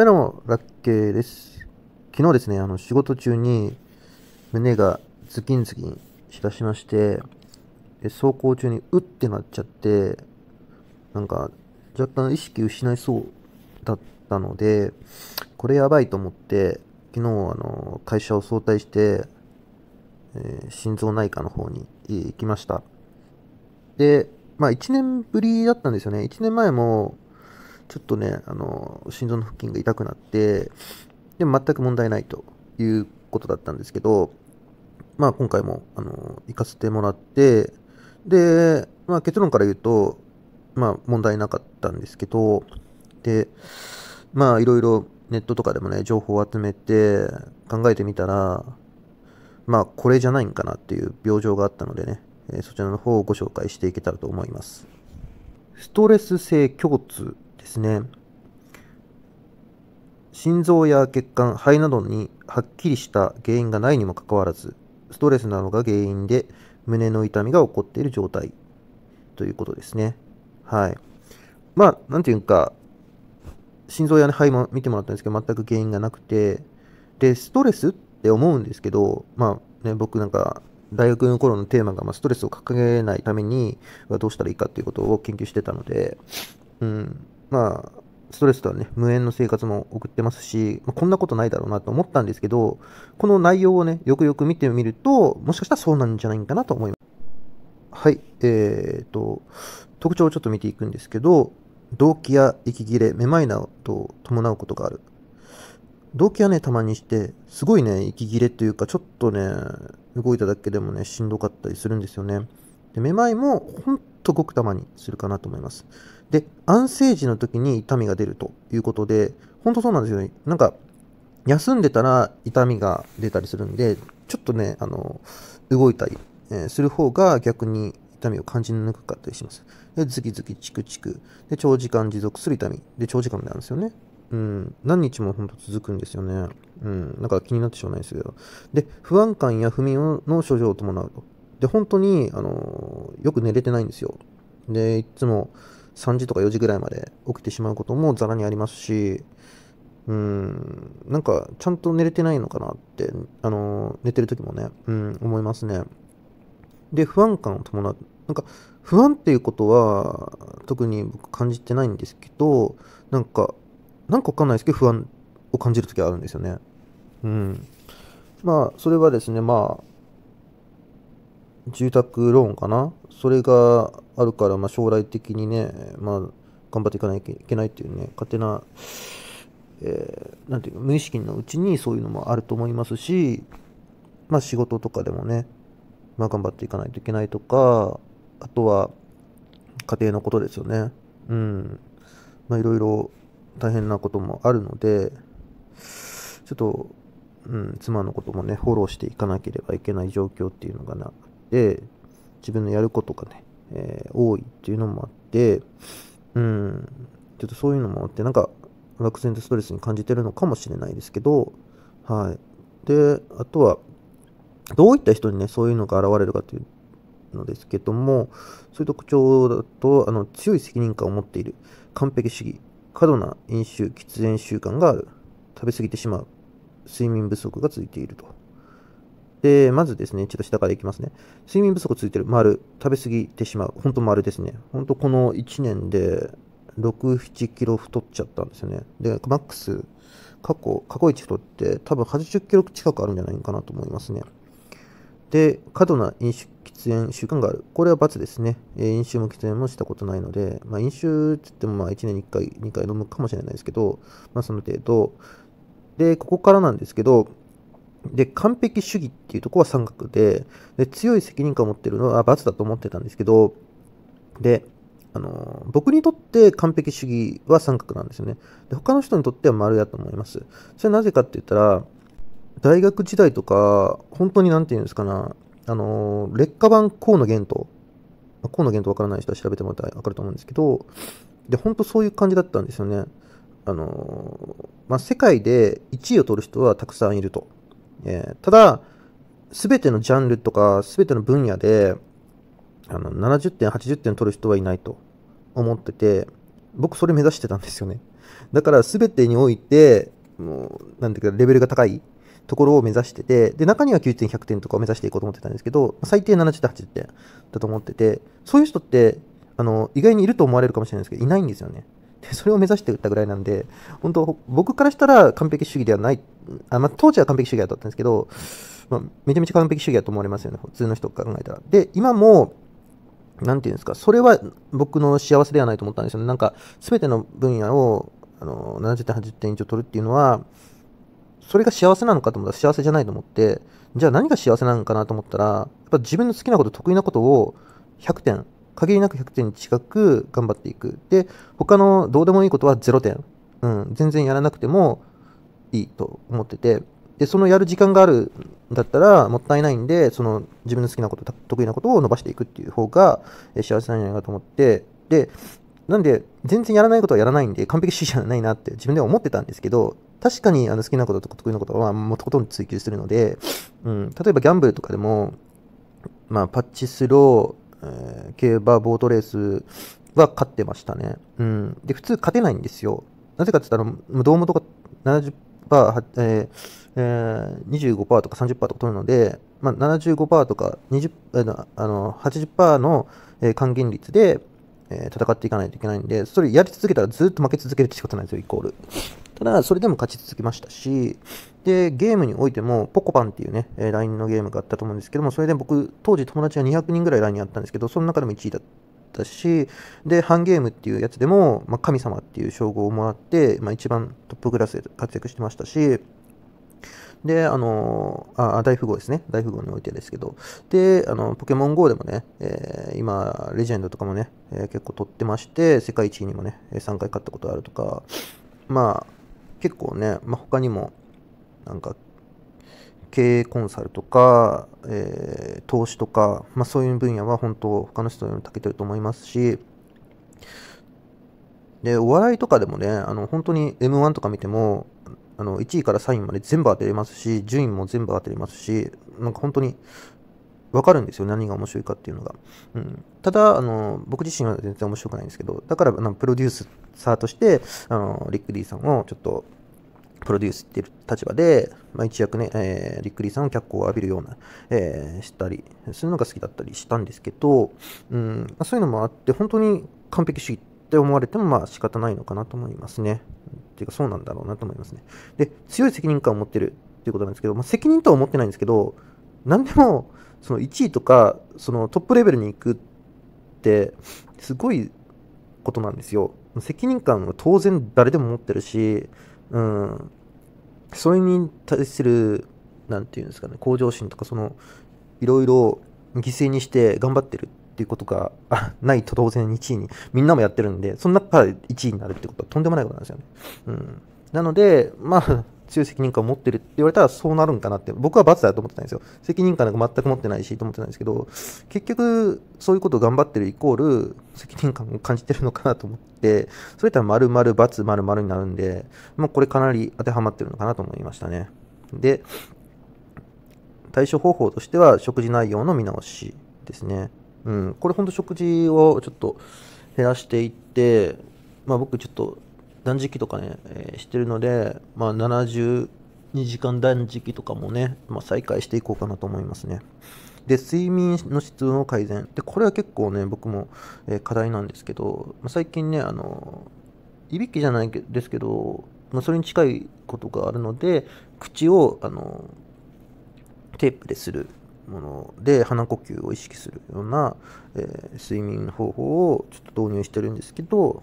はい、どうも、ラッケーです。昨日ですね、あの、仕事中に、胸がズキンズキンしだしまして、走行中にうってなっちゃって、なんか、若干意識失いそうだったので、これやばいと思って、昨日、あの、会社を早退して、えー、心臓内科の方に行きました。で、まあ、1年ぶりだったんですよね。1年前も、ちょっとね、あの、心臓の付近が痛くなって、でも全く問題ないということだったんですけど、まあ今回も、あの、行かせてもらって、で、まあ結論から言うと、まあ問題なかったんですけど、で、まあいろいろネットとかでもね、情報を集めて考えてみたら、まあこれじゃないんかなっていう病状があったのでね、えそちらの方をご紹介していけたらと思います。ストレス性胸痛ですね心臓や血管肺などにはっきりした原因がないにもかかわらずストレスなどが原因で胸の痛みが起こっている状態ということですねはいまあ何て言うか心臓や、ね、肺も見てもらったんですけど全く原因がなくてでストレスって思うんですけどまあね僕なんか大学の頃のテーマが、まストレスを掲げないためにはどうしたらいいかっていうことを研究してたので、うん、まあ、ストレスとはね、無縁の生活も送ってますし、まあ、こんなことないだろうなと思ったんですけど、この内容をね、よくよく見てみると、もしかしたらそうなんじゃないかなと思います。はい、えーと、特徴をちょっと見ていくんですけど、動悸や息切れ、めまいなどと伴うことがある。動悸はね、たまにして、すごいね、息切れというか、ちょっとね、動いただけでもね、しんどかったりするんですよね。でめまいも、本とごくたまにするかなと思います。で、安静時の時に痛みが出るということで、本当そうなんですよね。なんか、休んでたら痛みが出たりするんで、ちょっとね、あの、動いたり、えする方が逆に痛みを感じにくかったりします。で、ズキズキチクチク。で、長時間持続する痛み。で、長時間なんですよね。うん、何日も本当続くんですよね。うん、なんか気になってしょうがないですけど。で、不安感や不眠の症状を伴うと。で、本当に、あの、よく寝れてないんですよ。で、いつも3時とか4時ぐらいまで起きてしまうこともざらにありますし、うん、なんか、ちゃんと寝れてないのかなって、あの、寝てる時もね、うん、思いますね。で、不安感を伴う。なんか、不安っていうことは、特に僕感じてないんですけど、なんか、なんかわかんないですけど、不安を感じる時はあるんですよね。うん。まあ、それはですね、まあ、住宅ローンかなそれがあるから、まあ、将来的にね、まあ、頑張っていかないといけないっていうね、勝手な、えー、なんていうか、無意識のうちにそういうのもあると思いますし、まあ、仕事とかでもね、まあ、頑張っていかないといけないとか、あとは、家庭のことですよね。うん。まあ、いろいろ大変なこともあるので、ちょっと、うん、妻のこともね、フォローしていかなければいけない状況っていうのがな、で、自分のやることがね、えー、多いっていうのもあって、うん、ちょっとそういうのもあって、なんか、漠然とストレスに感じてるのかもしれないですけど、はい。で、あとは、どういった人にね、そういうのが現れるかというのですけども、そういう特徴だと、あの強い責任感を持っている、完璧主義、過度な飲酒、喫煙習慣がある、食べ過ぎてしまう、睡眠不足が続いていると。で、まずですね、ちょっと下からいきますね。睡眠不足ついてる、丸、食べ過ぎてしまう、ほんと丸ですね。ほんとこの1年で、6、7キロ太っちゃったんですよね。で、マックス、過去、過去一太って多分80キロ近くあるんじゃないかなと思いますね。で、過度な飲酒、喫煙習慣がある。これは罰ですね。えー、飲酒も喫煙もしたことないので、まあ、飲酒って言ってもまあ1年に1回、2回飲むかもしれないですけど、まあその程度。で、ここからなんですけど、で、完璧主義っていうとこは三角で、で強い責任感を持ってるのは罰だと思ってたんですけど、で、あの僕にとって完璧主義は三角なんですよねで。他の人にとっては丸だと思います。それはなぜかって言ったら、大学時代とか、本当に何て言うんですかな、あの劣化版河野玄斗、河野玄斗わからない人は調べてもらったらわかると思うんですけど、で、本当そういう感じだったんですよね。あのまあ、世界で1位を取る人はたくさんいると。えー、ただ、すべてのジャンルとか、すべての分野で、あの、70点、80点取る人はいないと思ってて、僕それ目指してたんですよね。だからすべてにおいて、もう、なんていうか、レベルが高いところを目指してて、で、中には9点、100点とかを目指していこうと思ってたんですけど、最低70点、80点だと思ってて、そういう人って、あの、意外にいると思われるかもしれないですけど、いないんですよね。でそれを目指して打ったぐらいなんで、本当、僕からしたら完璧主義ではない、あまあ、当時は完璧主義だったんですけど、まあ、めちゃめちゃ完璧主義だと思われますよね、普通の人考えたら。で、今も、なんていうんですか、それは僕の幸せではないと思ったんですよね。なんか、すべての分野をあの70点、80点以上取るっていうのは、それが幸せなのかと思ったら幸せじゃないと思って、じゃあ何が幸せなのかなと思ったら、やっぱ自分の好きなこと、得意なことを100点、限りなく100点に近く頑張っていく。で、他のどうでもいいことは0点。うん、全然やらなくてもいいと思ってて。で、そのやる時間があるんだったらもったいないんで、その自分の好きなこと、得意なことを伸ばしていくっていう方が幸せなんじゃないかと思って。で、なんで、全然やらないことはやらないんで、完璧主義じゃないなって自分では思ってたんですけど、確かにあの好きなこととか得意なことはもとことん追求するので、うん、例えばギャンブルとかでも、まあ、パッチスロー、えー、競馬ボートレースは勝ってましたね。うん。で、普通勝てないんですよ。なぜかって言ったら、ドームとか70%、えーえー、25%とか30%とか取るので、まあ、75%とか20あの80%の還元率で戦っていかないといけないんで、それやり続けたらずっと負け続けるって仕方なんですよ、イコール。ただ、それでも勝ち続けましたし、で、ゲームにおいても、ポコパンっていうね、えー、LINE のゲームがあったと思うんですけども、それで僕、当時友達が200人ぐらい LINE にあったんですけど、その中でも1位だったし、で、ハンゲームっていうやつでも、まあ、神様っていう称号をもらって、まあ、一番トップクラスで活躍してましたし、で、あのー、あ、大富豪ですね。大富豪においてですけど。で、あの、ポケモン GO でもね、えー、今、レジェンドとかもね、えー、結構取ってまして、世界一位にもね、3回勝ったことあるとか、まあ、結構ね、まあ、他にもなんか経営コンサルとか、えー、投資とか、まあ、そういう分野は本当他の人よりも長けてると思いますしでお笑いとかでもねあの本当に m 1とか見てもあの1位から3位まで全部当てれますし順位も全部当てれますしなんか本当に分かるんですよ。何が面白いかっていうのが。うん、ただあの、僕自身は全然面白くないんですけど、だからあのプロデューサーとしてあの、リック・ディーさんをちょっとプロデュースしてい立場で、まあ、一躍ね、えー、リック・リーさんを脚光を浴びるような、えー、したり、そういうのが好きだったりしたんですけど、うんまそういうのもあって、本当に完璧主義って思われても、まあ仕方ないのかなと思いますね。っていうか、そうなんだろうなと思いますね。で、強い責任感を持ってるっていうことなんですけど、まあ、責任とは思ってないんですけど、何でもその1位とかそのトップレベルに行くってすごいことなんですよ。責任感は当然誰でも持ってるし、うん、それに対する何て言うんですかね向上心とかそのいろいろ犠牲にして頑張ってるっていうことがないと当然1位にみんなもやってるんでその中から1位になるってことはとんでもないことなんですよね。うん、なのでまあ強い責任感を持ってるって言われたらそうなるんかなって、僕は罰だと思ってたんですよ。責任感なんか全く持ってないしと思ってたんですけど、結局、そういうことを頑張ってるイコール、責任感を感じてるのかなと思って、それとは丸々罰丸々になるんで、もうこれかなり当てはまってるのかなと思いましたね。で、対処方法としては、食事内容の見直しですね。うん、これほんと食事をちょっと減らしていって、まあ僕ちょっと断食とかね、えー、してるので、まあ、72時間断食とかもね、まあ、再開していこうかなと思いますね。で、睡眠の質の改善。で、これは結構ね、僕も、えー、課題なんですけど、まあ、最近ね、あの、いびきじゃないですけど、まあ、それに近いことがあるので、口を、あの、テープでするもので鼻呼吸を意識するような、えー、睡眠方法をちょっと導入してるんですけど、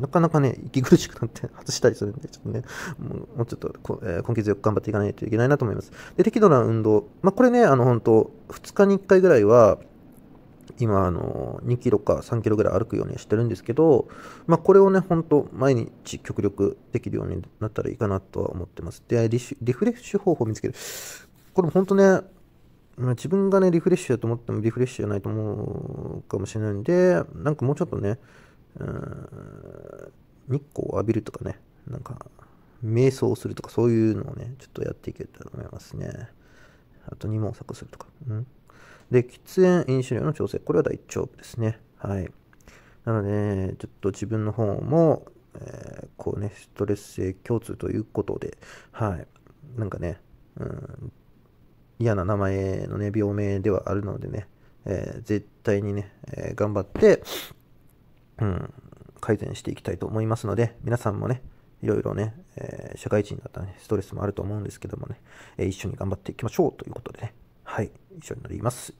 なかなかね、息苦しくなって 外したりするんで、ちょっとね、もうちょっとこ、えー、根気強く頑張っていかないといけないなと思います。で、適度な運動。まあ、これね、あの、本当2日に1回ぐらいは、今、あの、2キロか3キロぐらい歩くようにしてるんですけど、まあ、これをね、本当毎日極力できるようになったらいいかなとは思ってます。で、リリフレッシュ方法を見つける。これも本当ね、自分がね、リフレッシュだと思ってもリフレッシュじゃないと思うかもしれないんで、なんかもうちょっとね、日光を浴びるとかね、なんか、瞑想するとか、そういうのをね、ちょっとやっていけたらと思いますね。あと、二毛作するとか。うん、で、喫煙、飲酒量の調整。これは大丈夫ですね。はい。なので、ね、ちょっと自分の方も、えー、こうね、ストレス性共通ということで、はい。なんかね、うん、嫌な名前のね、病名ではあるのでね、えー、絶対にね、えー、頑張って、うん、改善していきたいと思いますので、皆さんもね、いろいろね、えー、社会人だったらね、ストレスもあると思うんですけどもね、えー、一緒に頑張っていきましょうということでね、はい、一緒になります。